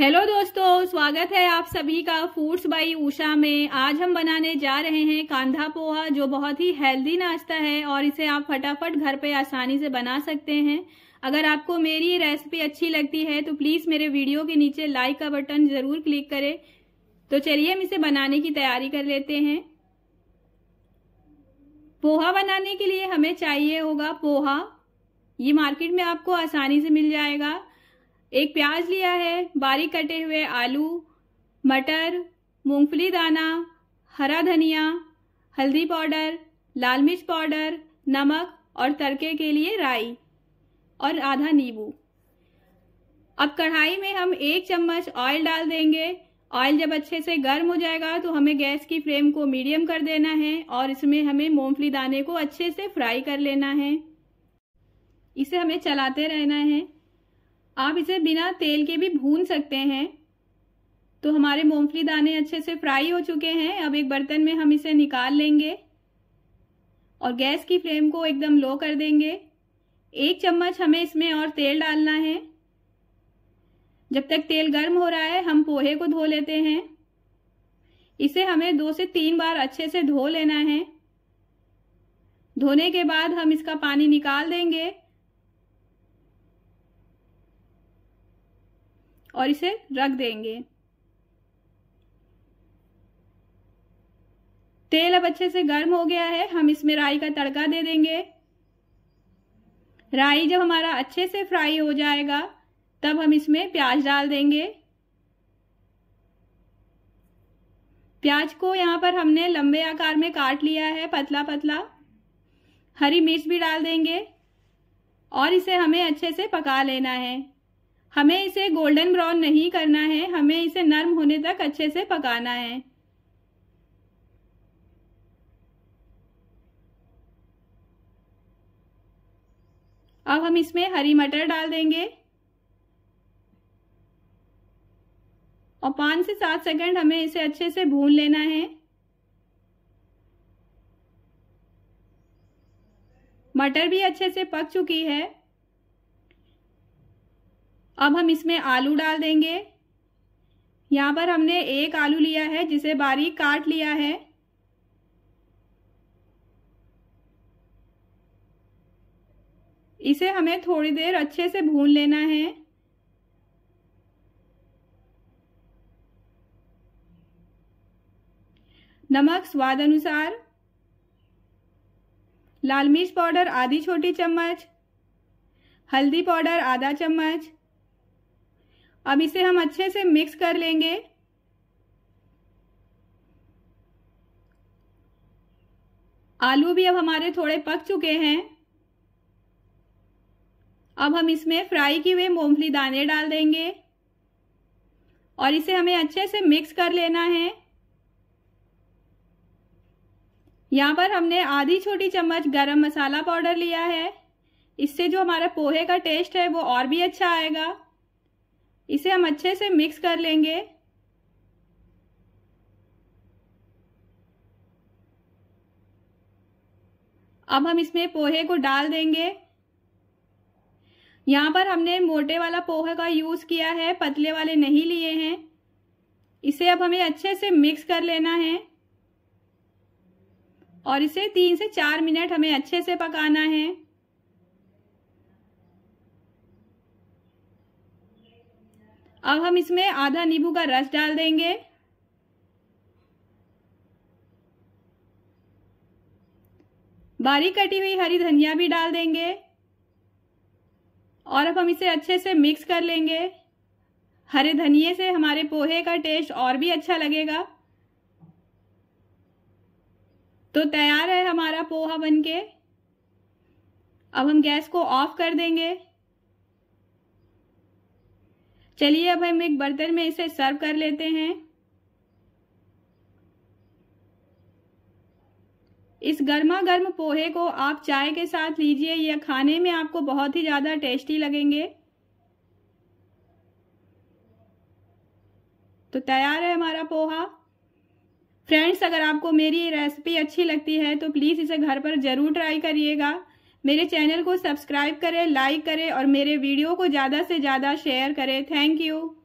hello दोस्तों स्वागत है आप सभी का फूड्स बाई उषा में आज हम बनाने जा रहे हैं कांधा पोहा जो बहुत ही हेल्दी नाश्ता है और इसे आप फटाफट घर पे आसानी से बना सकते हैं अगर आपको मेरी रेसिपी अच्छी लगती है तो प्लीज़ मेरे वीडियो के नीचे लाइक का बटन ज़रूर क्लिक करें तो चलिए हम इसे बनाने की तैयारी कर लेते हैं पोहा बनाने के लिए हमें चाहिए होगा पोहा ये मार्केट में आपको आसानी से मिल जाएगा एक प्याज लिया है बारीक कटे हुए आलू मटर मूंगफली दाना हरा धनिया हल्दी पाउडर लाल मिर्च पाउडर नमक और तड़के के लिए राई और आधा नींबू अब कढ़ाई में हम एक चम्मच ऑयल डाल देंगे ऑयल जब अच्छे से गर्म हो जाएगा तो हमें गैस की फ्लेम को मीडियम कर देना है और इसमें हमें मूंगफली दाने को अच्छे से फ्राई कर लेना है इसे हमें चलाते रहना है आप इसे बिना तेल के भी भून सकते हैं तो हमारे मूंगफली दाने अच्छे से फ्राई हो चुके हैं अब एक बर्तन में हम इसे निकाल लेंगे और गैस की फ्लेम को एकदम लो कर देंगे एक चम्मच हमें इसमें और तेल डालना है जब तक तेल गर्म हो रहा है हम पोहे को धो लेते हैं इसे हमें दो से तीन बार अच्छे से धो लेना है धोने के बाद हम इसका पानी निकाल देंगे और इसे रख देंगे तेल अब अच्छे से गर्म हो गया है हम इसमें राई का तड़का दे देंगे राई जब हमारा अच्छे से फ्राई हो जाएगा तब हम इसमें प्याज डाल देंगे प्याज को यहाँ पर हमने लंबे आकार में काट लिया है पतला पतला हरी मिर्च भी डाल देंगे और इसे हमें अच्छे से पका लेना है हमें इसे गोल्डन ब्राउन नहीं करना है हमें इसे नर्म होने तक अच्छे से पकाना है अब हम इसमें हरी मटर डाल देंगे और पाँच से सात सेकंड हमें इसे अच्छे से भून लेना है मटर भी अच्छे से पक चुकी है अब हम इसमें आलू डाल देंगे यहाँ पर हमने एक आलू लिया है जिसे बारीक काट लिया है इसे हमें थोड़ी देर अच्छे से भून लेना है नमक स्वाद अनुसार लाल मिर्च पाउडर आधी छोटी चम्मच हल्दी पाउडर आधा चम्मच अब इसे हम अच्छे से मिक्स कर लेंगे आलू भी अब हमारे थोड़े पक चुके हैं अब हम इसमें फ्राई किए हुए मूंगफली दाने डाल देंगे और इसे हमें अच्छे से मिक्स कर लेना है यहाँ पर हमने आधी छोटी चम्मच गरम मसाला पाउडर लिया है इससे जो हमारा पोहे का टेस्ट है वो और भी अच्छा आएगा इसे हम अच्छे से मिक्स कर लेंगे अब हम इसमें पोहे को डाल देंगे यहाँ पर हमने मोटे वाला पोहे का यूज़ किया है पतले वाले नहीं लिए हैं इसे अब हमें अच्छे से मिक्स कर लेना है और इसे तीन से चार मिनट हमें अच्छे से पकाना है अब हम इसमें आधा नींबू का रस डाल देंगे बारीक कटी हुई हरी धनिया भी डाल देंगे और अब हम इसे अच्छे से मिक्स कर लेंगे हरे धनिए से हमारे पोहे का टेस्ट और भी अच्छा लगेगा तो तैयार है हमारा पोहा बनके अब हम गैस को ऑफ कर देंगे चलिए अब हम एक बर्तन में इसे सर्व कर लेते हैं इस गर्मा गर्म पोहे को आप चाय के साथ लीजिए यह खाने में आपको बहुत ही ज़्यादा टेस्टी लगेंगे तो तैयार है हमारा पोहा फ्रेंड्स अगर आपको मेरी रेसिपी अच्छी लगती है तो प्लीज़ इसे घर पर ज़रूर ट्राई करिएगा मेरे चैनल को सब्सक्राइब करें लाइक करें और मेरे वीडियो को ज़्यादा से ज़्यादा शेयर करें थैंक यू